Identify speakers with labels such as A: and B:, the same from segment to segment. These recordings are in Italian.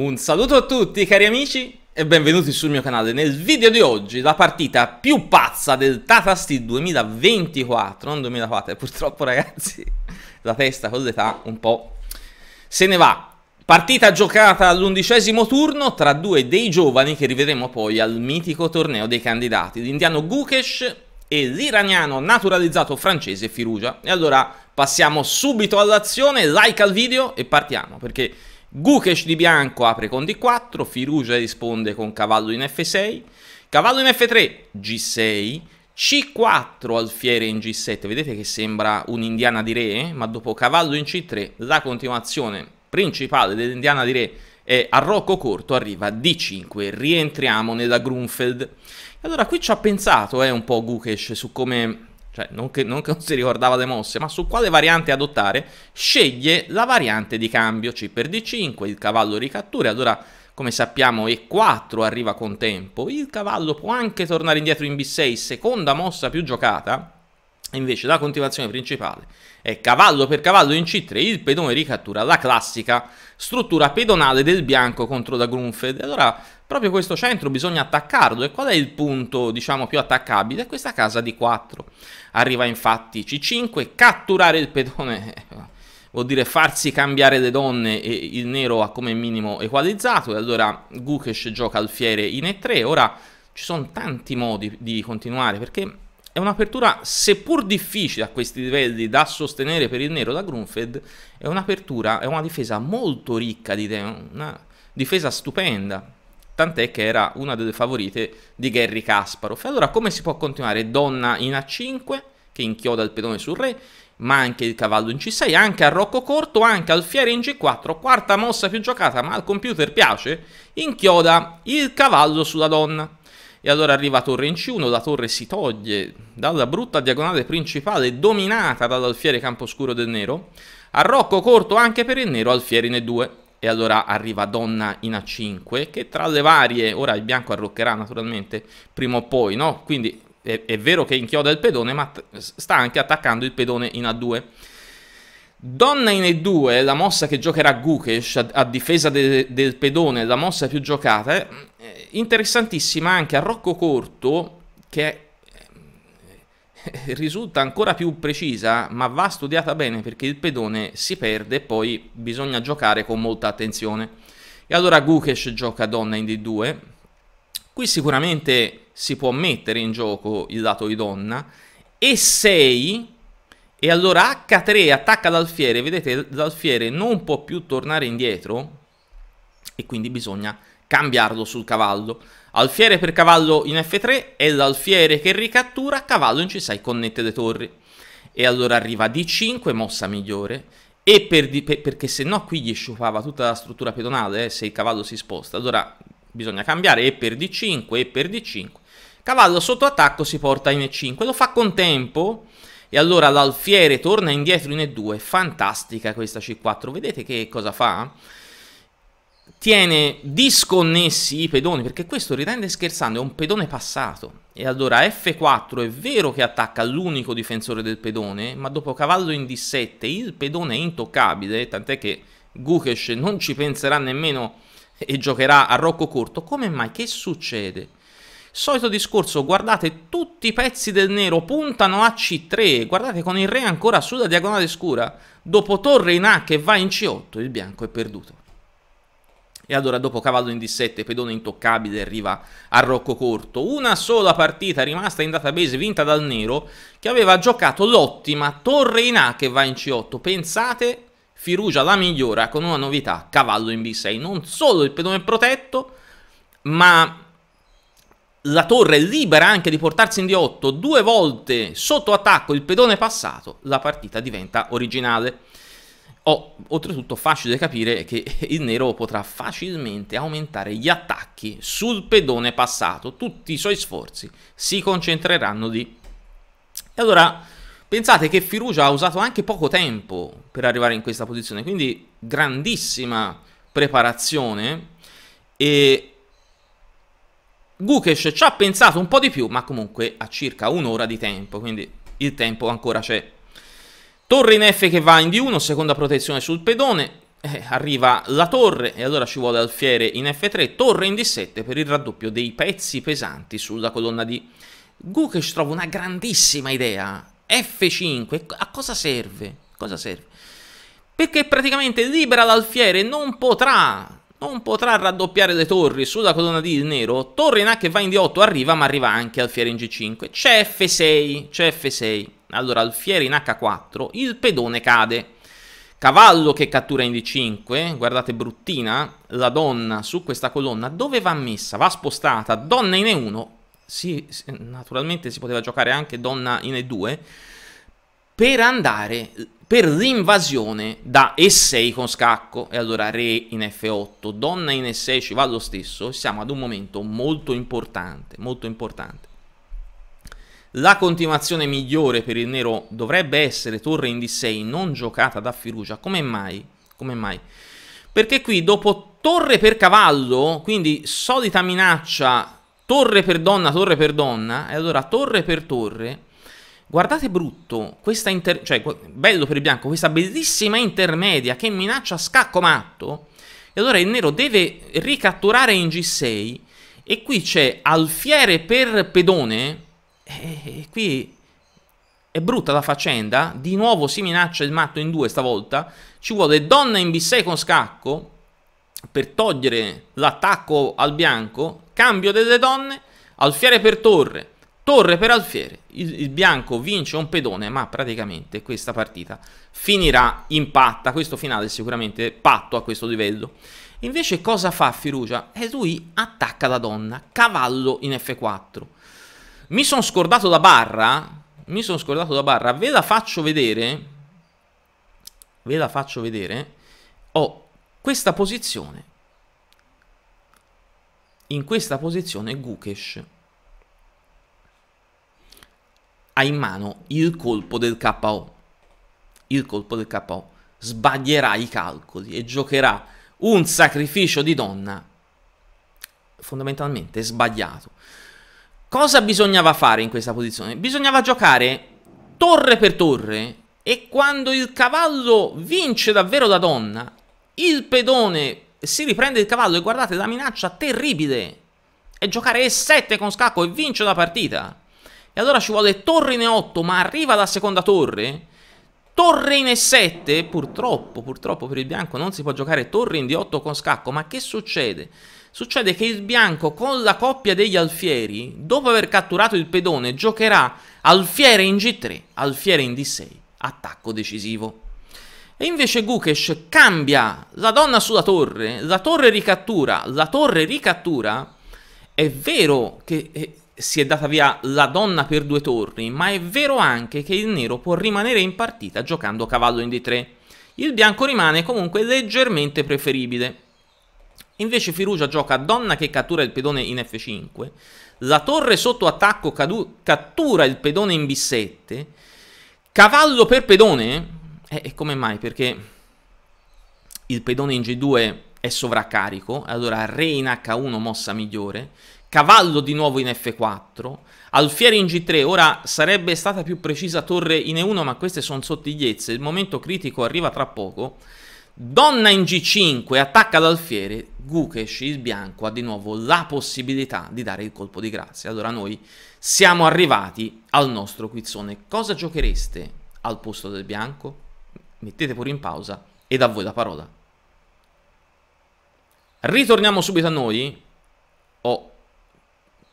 A: Un saluto a tutti cari amici e benvenuti sul mio canale. Nel video di oggi la partita più pazza del Tata Steel 2024, non 2004, eh, purtroppo ragazzi la testa con l'età un po' se ne va. Partita giocata all'undicesimo turno tra due dei giovani che rivedremo poi al mitico torneo dei candidati, l'indiano Gukesh e l'iraniano naturalizzato francese Firugia. E allora passiamo subito all'azione, like al video e partiamo perché Gukesh di bianco apre con D4, Firugia risponde con cavallo in F6, cavallo in F3, G6, C4 alfiere in G7, vedete che sembra un'indiana di re, eh? ma dopo cavallo in C3 la continuazione principale dell'indiana di re è a rocco corto arriva D5, rientriamo nella Grunfeld. allora qui ci ha pensato eh, un po' Gukesh su come cioè non che, non che non si ricordava le mosse, ma su quale variante adottare, sceglie la variante di cambio C per D5, il cavallo ricattura, allora come sappiamo E4 arriva con tempo, il cavallo può anche tornare indietro in B6, seconda mossa più giocata, Invece la continuazione principale è cavallo per cavallo in C3, il pedone ricattura la classica struttura pedonale del bianco contro la Grunfeld. Allora proprio questo centro bisogna attaccarlo e qual è il punto diciamo più attaccabile? questa casa di 4 arriva infatti C5 catturare il pedone vuol dire farsi cambiare le donne e il nero ha come minimo equalizzato e allora Gukesh gioca alfiere in E3 ora ci sono tanti modi di continuare perché è un'apertura seppur difficile a questi livelli da sostenere per il nero da Grunfeld è un'apertura, è una difesa molto ricca di idee una difesa stupenda tant'è che era una delle favorite di Gary Kasparov. Allora come si può continuare? Donna in A5 che inchioda il pedone sul re, ma anche il cavallo in C6, anche a rocco corto, anche al fiere in G4, quarta mossa più giocata, ma al computer piace, inchioda il cavallo sulla donna. E allora arriva torre in C1, la torre si toglie dalla brutta diagonale principale dominata dall'alfiere campo scuro del nero, a rocco corto anche per il nero, alfiere in E2 e allora arriva donna in A5 che tra le varie, ora il bianco arroccherà naturalmente prima o poi, no? Quindi è, è vero che inchioda il pedone ma sta anche attaccando il pedone in A2. Donna in E2, la mossa che giocherà Gukesh a, a difesa de, del pedone, la mossa più giocata, è eh, interessantissima anche a Rocco Corto che risulta ancora più precisa, ma va studiata bene perché il pedone si perde e poi bisogna giocare con molta attenzione. E allora Gukesh gioca donna in D2. Qui sicuramente si può mettere in gioco il lato di donna. E6 e allora H3 attacca l'alfiere, vedete l'alfiere non può più tornare indietro e quindi bisogna cambiarlo sul cavallo. Alfiere per cavallo in F3 è l'alfiere che ricattura, cavallo in C6 connette le torri. E allora arriva D5, mossa migliore, e per di, per, perché se no qui gli sciupava tutta la struttura pedonale, eh, se il cavallo si sposta. Allora bisogna cambiare e per D5, e per D5. Cavallo sotto attacco si porta in E5, lo fa con tempo... E allora l'alfiere torna indietro in E2, fantastica questa C4, vedete che cosa fa? tiene disconnessi i pedoni, perché questo ridende scherzando è un pedone passato. E allora F4 è vero che attacca l'unico difensore del pedone, ma dopo cavallo in D7 il pedone è intoccabile, tant'è che Gukesh non ci penserà nemmeno e giocherà a rocco corto. Come mai? Che succede? Solito discorso, guardate, tutti i pezzi del nero puntano a C3, guardate con il re ancora sulla diagonale scura, dopo torre in A che va in C8, il bianco è perduto e allora dopo cavallo in D7, pedone intoccabile arriva a Rocco Corto. Una sola partita rimasta in database vinta dal Nero che aveva giocato l'ottima Torre in A che va in C8. Pensate, Firugia la migliora con una novità, cavallo in B6. Non solo il pedone protetto, ma la torre libera anche di portarsi in D8 due volte sotto attacco il pedone passato, la partita diventa originale. Ho oltretutto facile capire che il nero potrà facilmente aumentare gli attacchi sul pedone passato, tutti i suoi sforzi si concentreranno lì. E allora pensate che Firuja ha usato anche poco tempo per arrivare in questa posizione, quindi grandissima preparazione e Gukesh ci ha pensato un po' di più, ma comunque ha circa un'ora di tempo, quindi il tempo ancora c'è. Torre in F che va in D1, seconda protezione sul pedone, eh, arriva la torre e allora ci vuole alfiere in F3, torre in D7 per il raddoppio dei pezzi pesanti sulla colonna D. Gukesh trova una grandissima idea, F5, a cosa serve? Cosa serve? Perché praticamente libera l'alfiere, non potrà non potrà raddoppiare le torri sulla colonna D il nero, torre in A che va in D8 arriva ma arriva anche alfiere in G5, c'è F6, c'è F6. Allora, alfiere in H4, il pedone cade. Cavallo che cattura in D5, guardate bruttina, la donna su questa colonna, dove va messa? Va spostata, donna in E1, sì, naturalmente si poteva giocare anche donna in E2, per andare per l'invasione da E6 con scacco, e allora re in F8, donna in E6 ci va lo stesso, siamo ad un momento molto importante, molto importante. La continuazione migliore per il nero dovrebbe essere torre in D6 non giocata da Firugia. Come mai? Come mai? Perché qui dopo torre per cavallo, quindi solita minaccia, torre per donna, torre per donna, e allora torre per torre, Guardate brutto, questa inter- cioè bello per il bianco, questa bellissima intermedia che minaccia scacco matto. E allora il nero deve ricatturare in G6 e qui c'è alfiere per pedone e, eh, eh, qui è brutta la faccenda. Di nuovo si minaccia il matto in due stavolta. Ci vuole donna in B6 con scacco per togliere l'attacco al bianco. Cambio delle donne. Alfiere per torre. Torre per alfiere. Il, il bianco vince un pedone, ma praticamente questa partita finirà in patta. Questo finale è sicuramente patto a questo livello. Invece cosa fa Firugia? E eh, lui attacca la donna, cavallo in F4. Mi sono scordato da barra. Mi sono scordato da barra. Ve la faccio vedere. Ve la faccio vedere. Ho oh, questa posizione. In questa posizione Gukesh ha in mano il colpo del KO. Il colpo del KO. Sbaglierà i calcoli e giocherà un sacrificio di donna fondamentalmente sbagliato. Cosa bisognava fare in questa posizione? Bisognava giocare torre per torre e quando il cavallo vince davvero da donna, il pedone si riprende il cavallo e guardate la minaccia terribile E giocare E7 con scacco e vince la partita. E allora ci vuole torre in E8, ma arriva la seconda torre. Torre in E7, purtroppo, purtroppo per il bianco non si può giocare torre in D8 con scacco, ma che succede? Succede che il bianco con la coppia degli alfieri, dopo aver catturato il pedone, giocherà alfiere in G3, alfiere in D6, attacco decisivo. E invece Gukesh cambia la donna sulla torre, la torre ricattura, la torre ricattura. È vero che eh, si è data via la donna per due torri, ma è vero anche che il nero può rimanere in partita giocando cavallo in D3. Il bianco rimane comunque leggermente preferibile. Invece Firugia gioca donna che cattura il pedone in F5, la torre sotto attacco cattura il pedone in B7, cavallo per pedone? Eh, e come mai? Perché il pedone in G2 è sovraccarico, allora re in H1 mossa migliore, cavallo di nuovo in F4, alfiere in G3, ora sarebbe stata più precisa torre in E1 ma queste sono sottigliezze, il momento critico arriva tra poco Donna in G5 attacca l'alfiere, Gukesh il bianco ha di nuovo la possibilità di dare il colpo di grazia. Allora noi siamo arrivati al nostro quizzone. Cosa giochereste al posto del bianco? Mettete pure in pausa ed a voi la parola. Ritorniamo subito a noi. Oh,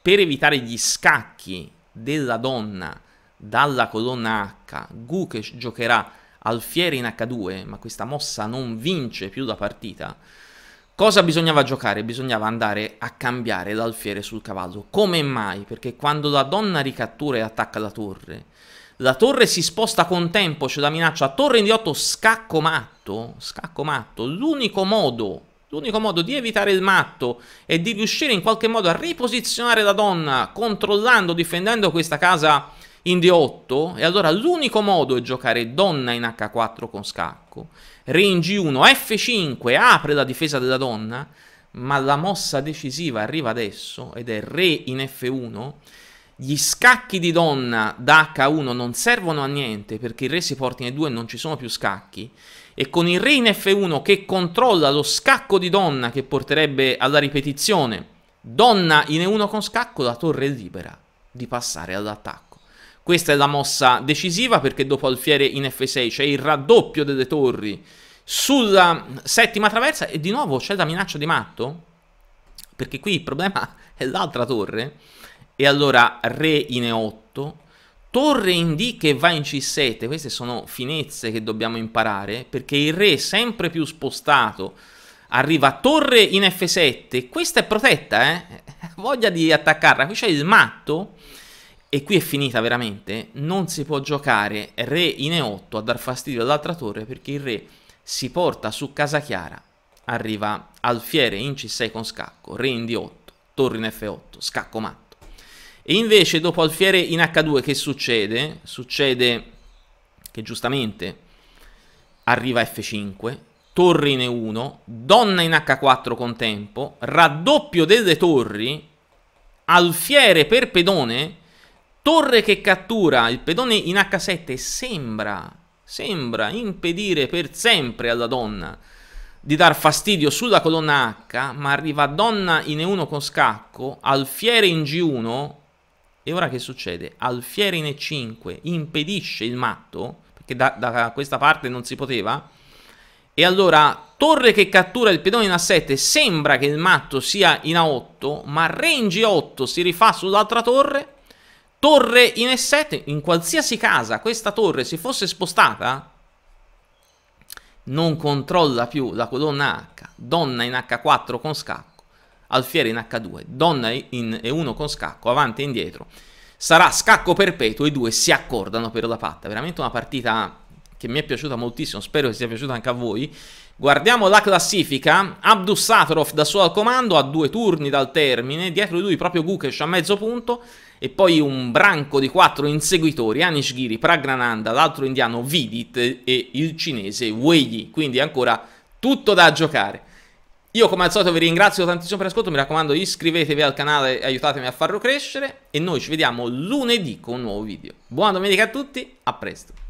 A: per evitare gli scacchi della donna dalla colonna H, Gukesh giocherà alfiere in H2, ma questa mossa non vince più la partita. Cosa bisognava giocare? Bisognava andare a cambiare l'alfiere sul cavallo. Come mai? Perché quando la donna ricattura e attacca la torre, la torre si sposta con tempo, c'è la minaccia. Torre in D8, scacco matto. Scacco matto. L'unico modo, l'unico modo di evitare il matto e di riuscire in qualche modo a riposizionare la donna, controllando, difendendo questa casa in D8 e allora l'unico modo è giocare donna in H4 con scacco, re in G1, F5 apre la difesa della donna, ma la mossa decisiva arriva adesso ed è re in F1. Gli scacchi di donna da H1 non servono a niente perché il re si porta in E2 e non ci sono più scacchi e con il re in F1 che controlla lo scacco di donna che porterebbe alla ripetizione, donna in E1 con scacco, la torre è libera di passare all'attacco. Questa è la mossa decisiva perché dopo Alfiere in F6 c'è il raddoppio delle torri sulla settima traversa e di nuovo c'è la minaccia di matto perché qui il problema è l'altra torre e allora re in E8 torre in D che va in C7 queste sono finezze che dobbiamo imparare perché il re sempre più spostato arriva a torre in F7 questa è protetta eh voglia di attaccarla qui c'è il matto e qui è finita veramente, non si può giocare re in e8 a dar fastidio all'altra torre perché il re si porta su casa chiara, arriva alfiere in c6 con scacco, re in d8, torre in f8, scacco matto. E invece dopo alfiere in h2 che succede? Succede che giustamente arriva f5, torre in e1, donna in h4 con tempo, raddoppio delle torri, alfiere per pedone Torre che cattura il pedone in H7 sembra, sembra impedire per sempre alla donna di dar fastidio sulla colonna H, ma arriva donna in E1 con scacco, alfiere in G1 e ora che succede? Alfiere in E5 impedisce il matto, perché da, da questa parte non si poteva, e allora torre che cattura il pedone in A7 sembra che il matto sia in A8, ma range A8 si rifà sull'altra torre Torre in E7, in qualsiasi casa questa torre si fosse spostata, non controlla più la colonna H, donna in H4 con scacco, alfiere in H2, donna in E1 con scacco, avanti e indietro. Sarà scacco perpetuo, i due si accordano per la patta. Veramente una partita che mi è piaciuta moltissimo, spero che sia piaciuta anche a voi. Guardiamo la classifica, Abdus Satorov da solo al comando a due turni dal termine, dietro di lui proprio Gukesh a mezzo punto, e poi un branco di quattro inseguitori, Anishgiri, Pragrananda, l'altro indiano Vidit e il cinese Wei quindi ancora tutto da giocare. Io come al solito vi ringrazio tantissimo per l'ascolto, mi raccomando iscrivetevi al canale e aiutatemi a farlo crescere e noi ci vediamo lunedì con un nuovo video. Buona domenica a tutti, a presto!